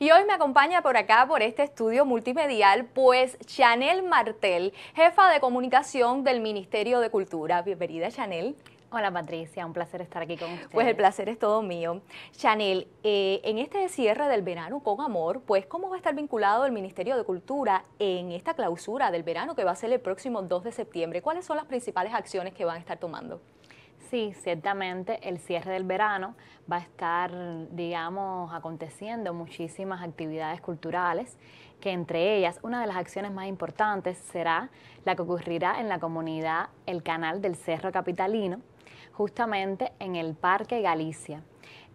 Y hoy me acompaña por acá, por este estudio multimedial, pues Chanel Martel, jefa de comunicación del Ministerio de Cultura. Bienvenida, Chanel. Hola Patricia, un placer estar aquí con ustedes. Pues el placer es todo mío. Chanel, eh, en este cierre del verano con amor, pues ¿cómo va a estar vinculado el Ministerio de Cultura en esta clausura del verano que va a ser el próximo 2 de septiembre? ¿Cuáles son las principales acciones que van a estar tomando? Sí, ciertamente el cierre del verano va a estar, digamos, aconteciendo muchísimas actividades culturales, que entre ellas una de las acciones más importantes será la que ocurrirá en la comunidad El Canal del Cerro Capitalino, justamente en el Parque Galicia.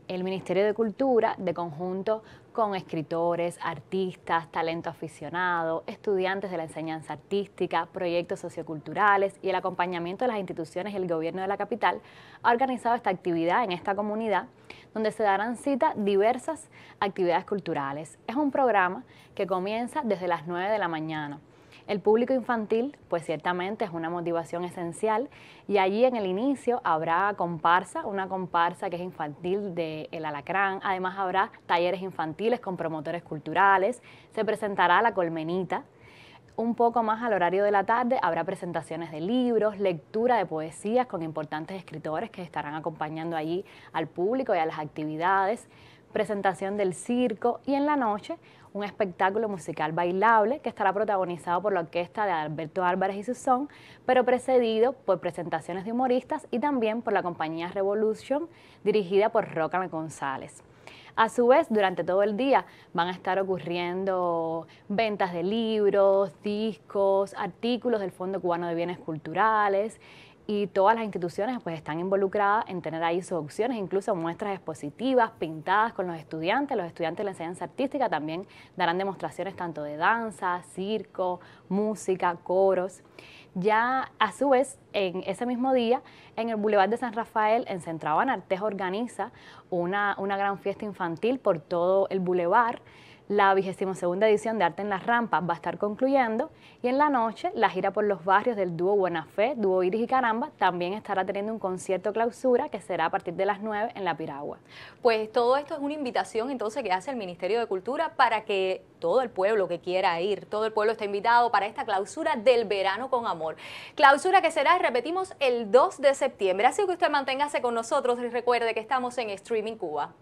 El Ministerio de Cultura, de conjunto con escritores, artistas, talento aficionado, estudiantes de la enseñanza artística, proyectos socioculturales y el acompañamiento de las instituciones y el gobierno de la capital, ha organizado esta actividad en esta comunidad donde se darán cita diversas actividades culturales. Es un programa que comienza desde las 9 de la mañana el público infantil, pues ciertamente es una motivación esencial y allí en el inicio habrá comparsa, una comparsa que es infantil de El Alacrán, además habrá talleres infantiles con promotores culturales, se presentará La Colmenita, un poco más al horario de la tarde habrá presentaciones de libros, lectura de poesías con importantes escritores que estarán acompañando allí al público y a las actividades presentación del circo y en la noche un espectáculo musical bailable que estará protagonizado por la orquesta de Alberto Álvarez y su son, pero precedido por presentaciones de humoristas y también por la compañía Revolution dirigida por Roca González. A su vez, durante todo el día van a estar ocurriendo ventas de libros, discos, artículos del Fondo Cubano de Bienes Culturales, y todas las instituciones pues están involucradas en tener ahí sus opciones, incluso muestras expositivas pintadas con los estudiantes, los estudiantes de la enseñanza artística también darán demostraciones tanto de danza, circo, música, coros. Ya a su vez, en ese mismo día, en el Boulevard de San Rafael, en Centro Habana, organiza una, una gran fiesta infantil por todo el Boulevard. La segunda edición de Arte en las Rampas va a estar concluyendo y en la noche la gira por los barrios del dúo Buena Fe, dúo Iris y Caramba también estará teniendo un concierto clausura que será a partir de las 9 en La Piragua. Pues todo esto es una invitación entonces que hace el Ministerio de Cultura para que todo el pueblo que quiera ir, todo el pueblo está invitado para esta clausura del verano con amor. Clausura que será, repetimos, el 2 de septiembre. Así que usted manténgase con nosotros y recuerde que estamos en Streaming Cuba.